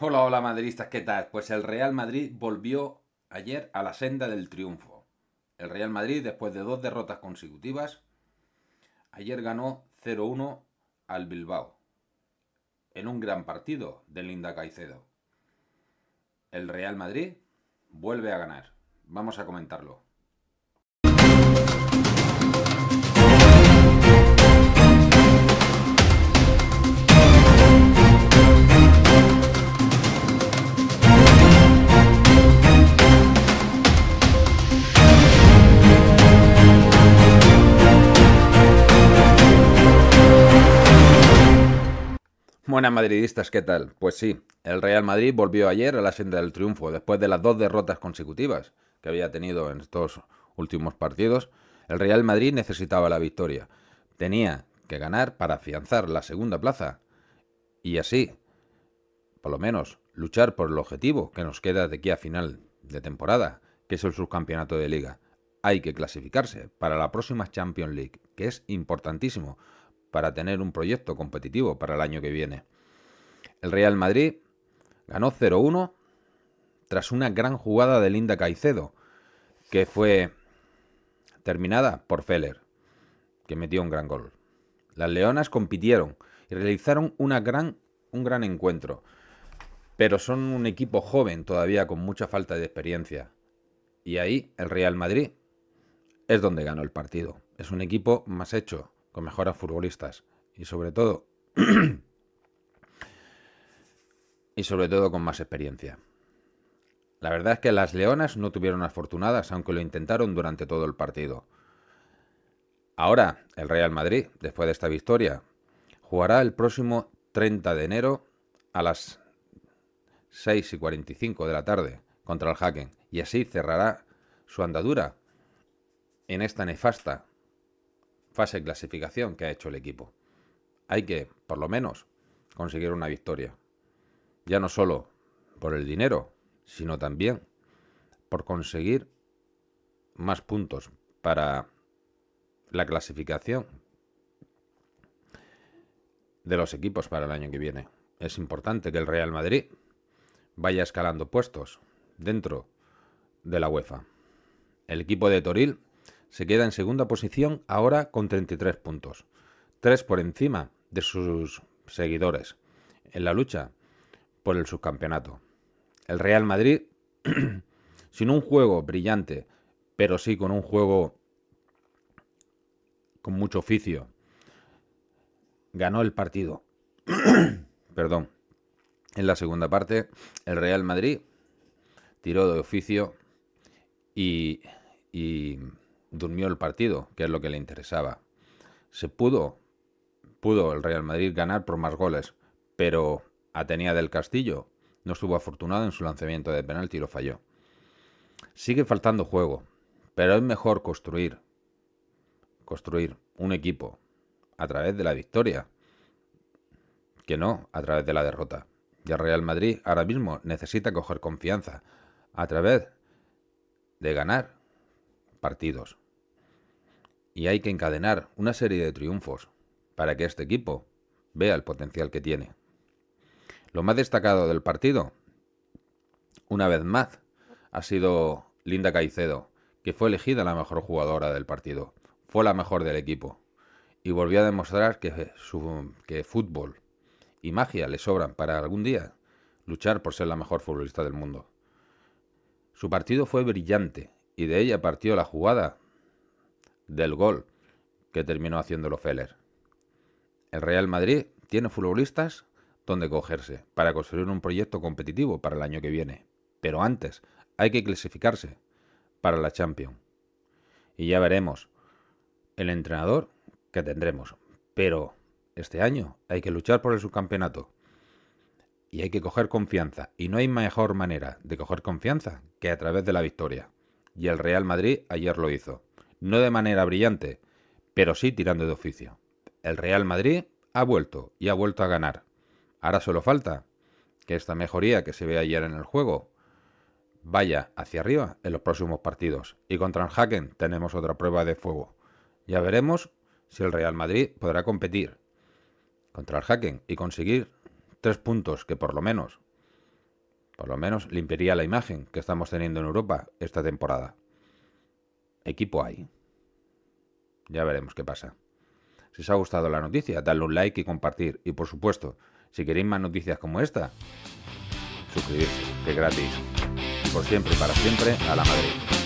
Hola, hola madridistas, ¿qué tal? Pues el Real Madrid volvió ayer a la senda del triunfo. El Real Madrid, después de dos derrotas consecutivas, ayer ganó 0-1 al Bilbao. En un gran partido de Linda Caicedo. El Real Madrid vuelve a ganar. Vamos a comentarlo. Buenas madridistas, ¿qué tal? Pues sí, el Real Madrid volvió ayer a la senda del triunfo después de las dos derrotas consecutivas que había tenido en estos últimos partidos. El Real Madrid necesitaba la victoria. Tenía que ganar para afianzar la segunda plaza y así, por lo menos, luchar por el objetivo que nos queda de aquí a final de temporada, que es el subcampeonato de liga. Hay que clasificarse para la próxima Champions League, que es importantísimo para tener un proyecto competitivo para el año que viene. El Real Madrid ganó 0-1 tras una gran jugada de Linda Caicedo, que fue terminada por Feller, que metió un gran gol. Las Leonas compitieron y realizaron una gran, un gran encuentro, pero son un equipo joven todavía con mucha falta de experiencia. Y ahí el Real Madrid es donde ganó el partido. Es un equipo más hecho, con mejoras futbolistas y sobre todo y sobre todo con más experiencia. La verdad es que las leonas no tuvieron afortunadas, aunque lo intentaron durante todo el partido. Ahora, el Real Madrid, después de esta victoria, jugará el próximo 30 de enero a las 6 y 45 de la tarde contra el Haken y así cerrará su andadura en esta nefasta fase de clasificación que ha hecho el equipo. Hay que, por lo menos, conseguir una victoria. Ya no solo por el dinero, sino también por conseguir más puntos para la clasificación de los equipos para el año que viene. Es importante que el Real Madrid vaya escalando puestos dentro de la UEFA. El equipo de Toril se queda en segunda posición ahora con 33 puntos, Tres por encima de sus seguidores en la lucha por el subcampeonato. El Real Madrid, sin un juego brillante, pero sí con un juego con mucho oficio, ganó el partido. Perdón. En la segunda parte, el Real Madrid tiró de oficio y durmió el partido, que es lo que le interesaba. Se pudo, pudo el Real Madrid ganar por más goles, pero Atenea del Castillo no estuvo afortunado en su lanzamiento de penalti y lo falló. Sigue faltando juego, pero es mejor construir, construir un equipo a través de la victoria que no a través de la derrota. Y el Real Madrid ahora mismo necesita coger confianza a través de ganar partidos. Y hay que encadenar una serie de triunfos para que este equipo vea el potencial que tiene. Lo más destacado del partido, una vez más, ha sido Linda Caicedo, que fue elegida la mejor jugadora del partido, fue la mejor del equipo y volvió a demostrar que, su, que fútbol y magia le sobran para algún día luchar por ser la mejor futbolista del mundo. Su partido fue brillante y de ella partió la jugada del gol que terminó haciéndolo Feller. El Real Madrid tiene futbolistas donde cogerse para construir un proyecto competitivo para el año que viene, pero antes hay que clasificarse para la Champions. Y ya veremos el entrenador que tendremos, pero este año hay que luchar por el subcampeonato. Y hay que coger confianza, y no hay mejor manera de coger confianza que a través de la victoria y el Real Madrid ayer lo hizo. No de manera brillante, pero sí tirando de oficio. El Real Madrid ha vuelto y ha vuelto a ganar. Ahora solo falta que esta mejoría que se ve ayer en el juego vaya hacia arriba en los próximos partidos. Y contra el Haken tenemos otra prueba de fuego. Ya veremos si el Real Madrid podrá competir contra el Haken y conseguir tres puntos que por lo menos por lo menos limpiaría la imagen que estamos teniendo en Europa esta temporada. Equipo hay. Ya veremos qué pasa. Si os ha gustado la noticia, dadle un like y compartir. Y por supuesto, si queréis más noticias como esta, suscribirse, que es gratis. por siempre para siempre, a la Madrid.